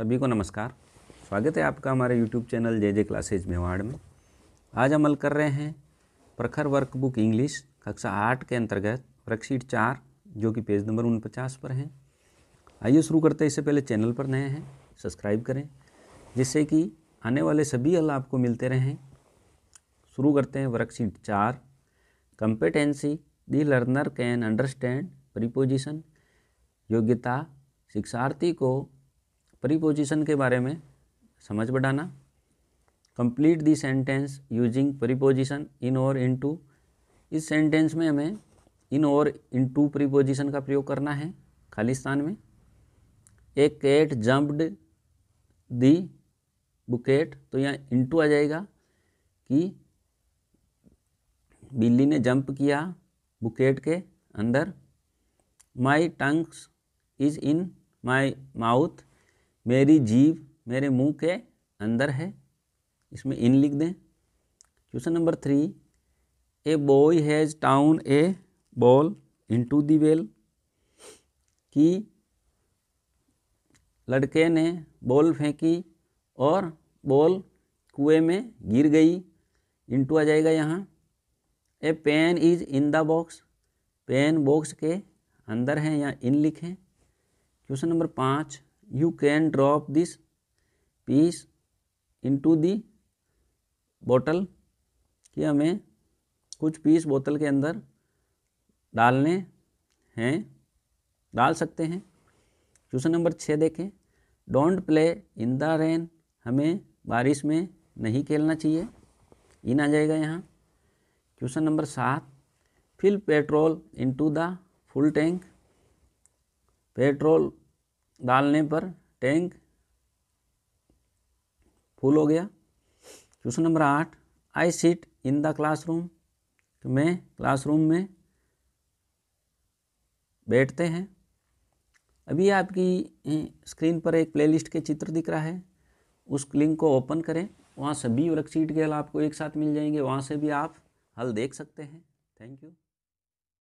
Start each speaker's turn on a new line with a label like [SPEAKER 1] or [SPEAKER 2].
[SPEAKER 1] सभी को नमस्कार स्वागत है आपका हमारे YouTube channel J J classes Mewar में आज हम कर रहे हैं प्रखर वर्कबुक इंग्लिश कक्षा आठ के अंतर्गत वर्कशीट चार जो कि पेज नंबर उनपचास पर हैं आइए शुरू करते हैं इससे पहले चैनल पर नए हैं सब्सक्राइब करें जिससे कि आने वाले सभी अल आपको मिलते रहें शुरू करते हैं वर्कशीट चार competency the learner can understand preposition योग्यता शिक्षार्थी को प्रीपोजिशन के बारे में समझ बढ़ाना complete the sentence using preposition in और इन टू इस सेंटेंस में हमें इन और इन टू प्रीपोजिशन का प्रयोग करना है खालिस्तान में एक केट जम्पड दी बुकेट तो यहाँ इंटू आ जाएगा कि बिल्ली ने जंप किया बुकेट के अंदर my tongues is in my mouth मेरी जीव मेरे मुंह के अंदर है इसमें इन लिख दें question number three a boy has thrown a ball into the well कि लड़के ने बॉल फेंकी और बॉल कुएं में गिर गई इंटू आ जाएगा यहाँ a pen is in the box pen box के अंदर है या इन लिखें क्वेश्चन नंबर पाँच you can drop this piece into the bottle कि हमें कुछ पीस बोतल के अंदर डालने हैं डाल सकते हैं क्वेश्चन नंबर छः देखें don't play in the rain हमें बारिश में नहीं खेलना चाहिए इन आ जाएगा यहाँ क्वेश्चन नंबर सात fill petrol into the full tank petrol डालने पर टैंक फुल हो गया क्वेश्चन नंबर आठ I sit in the classroom तो मैं क्लासरूम में बैठते हैं अभी आपकी स्क्रीन पर एक प्लेलिस्ट के चित्र दिख रहा है उस लिंक को ओपन करें वहाँ सभी वर्कशीट के हल आपको एक साथ मिल जाएंगे वहाँ से भी आप हल देख सकते हैं थैंक यू